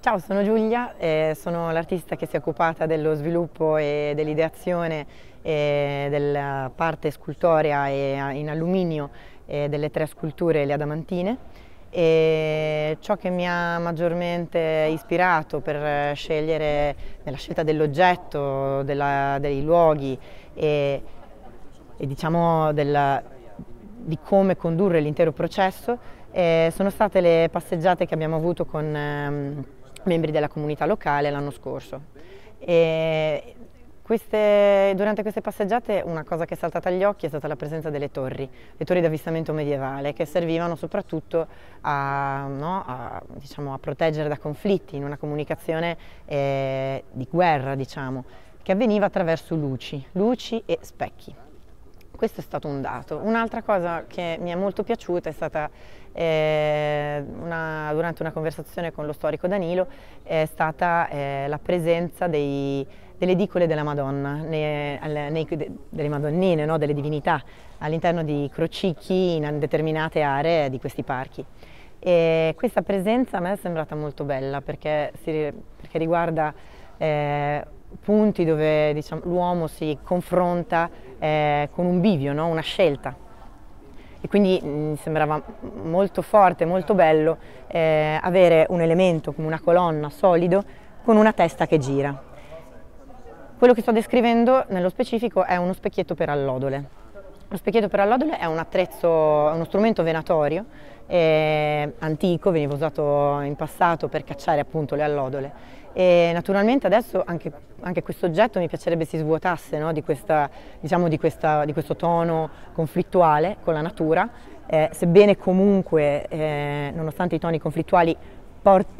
Ciao, sono Giulia, eh, sono l'artista che si è occupata dello sviluppo e dell'ideazione eh, della parte scultorea e, eh, in alluminio eh, delle tre sculture le adamantine. E ciò che mi ha maggiormente ispirato per scegliere nella scelta dell'oggetto, dei luoghi e, e diciamo della, di come condurre l'intero processo eh, sono state le passeggiate che abbiamo avuto con ehm, membri della comunità locale l'anno scorso. E queste, durante queste passeggiate una cosa che è saltata agli occhi è stata la presenza delle torri, le torri d'avvistamento medievale che servivano soprattutto a, no, a, diciamo, a, proteggere da conflitti in una comunicazione eh, di guerra diciamo, che avveniva attraverso luci, luci e specchi. Questo è stato un dato. Un'altra cosa che mi è molto piaciuta è stata eh, una, durante una conversazione con lo storico Danilo è stata eh, la presenza dei, delle edicole della Madonna, nei, nei, delle Madonnine, no? delle divinità, all'interno di crocicchi in determinate aree di questi parchi. E questa presenza a me è sembrata molto bella perché, si, perché riguarda eh, punti dove diciamo, l'uomo si confronta eh, con un bivio, no? una scelta. E quindi mi mm, sembrava molto forte, molto bello eh, avere un elemento come una colonna solido con una testa che gira. Quello che sto descrivendo nello specifico è uno specchietto per allodole. Lo specchietto per allodole è un attrezzo, uno strumento venatorio eh, antico, veniva usato in passato per cacciare appunto le allodole e naturalmente adesso anche, anche questo oggetto mi piacerebbe si svuotasse no? di, questa, diciamo di, questa, di, questo tono conflittuale con la natura, eh, sebbene comunque, eh, nonostante i toni conflittuali,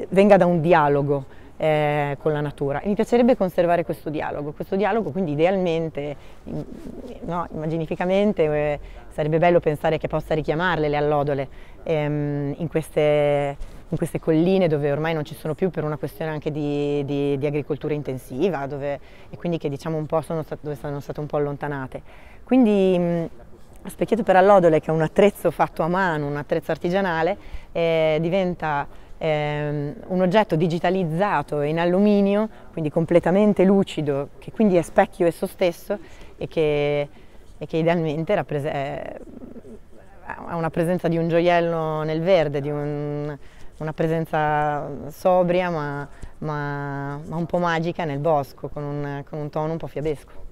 venga da un dialogo eh, con la natura. Mi piacerebbe conservare questo dialogo, questo dialogo quindi idealmente, no, immaginificamente, eh, sarebbe bello pensare che possa richiamarle le allodole ehm, in, queste, in, queste, colline dove ormai non ci sono più per una questione anche di, di, di agricoltura intensiva dove, e quindi che diciamo un po' sono, dove sono state un po' allontanate. Quindi mh, specchietto per allodole che è un attrezzo fatto a mano, un attrezzo artigianale, eh, diventa ehm, un oggetto digitalizzato in alluminio, quindi completamente lucido, che quindi è specchio esso stesso e che, e che idealmente eh, ha una presenza di un gioiello nel verde, di un, una presenza sobria ma, ma, ma, un po' magica nel bosco, con un, con un tono un po' fiabesco.